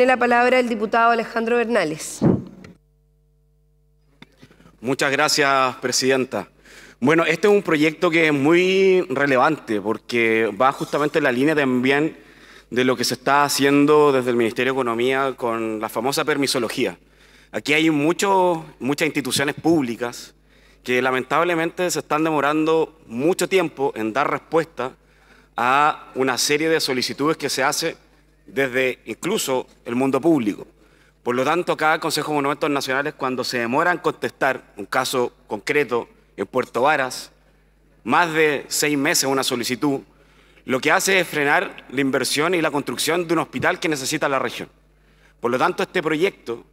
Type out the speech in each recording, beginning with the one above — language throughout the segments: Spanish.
Tiene la palabra el diputado Alejandro Bernales. Muchas gracias, Presidenta. Bueno, este es un proyecto que es muy relevante porque va justamente en la línea también de lo que se está haciendo desde el Ministerio de Economía con la famosa permisología. Aquí hay muchas instituciones públicas que lamentablemente se están demorando mucho tiempo en dar respuesta a una serie de solicitudes que se hace desde incluso el mundo público. Por lo tanto, cada Consejo de Monumentos Nacionales, cuando se demora en contestar un caso concreto en Puerto Varas, más de seis meses una solicitud, lo que hace es frenar la inversión y la construcción de un hospital que necesita la región. Por lo tanto, este proyecto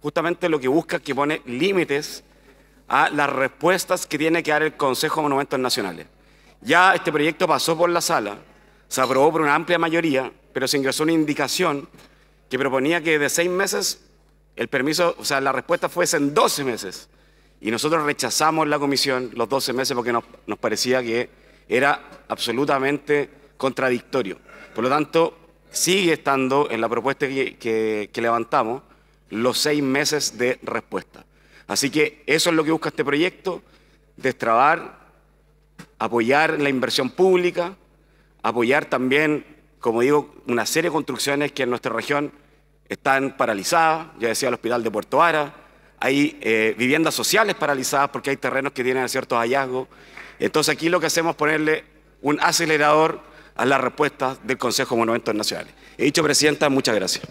justamente lo que busca es que pone límites a las respuestas que tiene que dar el Consejo de Monumentos Nacionales. Ya este proyecto pasó por la sala, se aprobó por una amplia mayoría, pero se ingresó una indicación que proponía que de seis meses el permiso, o sea, la respuesta fuese en 12 meses. Y nosotros rechazamos la comisión los 12 meses porque nos, parecía que era absolutamente contradictorio. Por lo tanto, sigue estando en la propuesta que, que levantamos los seis meses de respuesta. Así que eso es lo que busca este proyecto, destrabar, apoyar la inversión pública, apoyar también como digo, una serie de construcciones que en nuestra región están paralizadas, ya decía el hospital de Puerto Ara, hay eh, viviendas sociales paralizadas porque hay terrenos que tienen ciertos hallazgos. Entonces aquí lo que hacemos es ponerle un acelerador a las respuestas del Consejo de Monumentos Nacionales. He dicho, Presidenta, muchas gracias.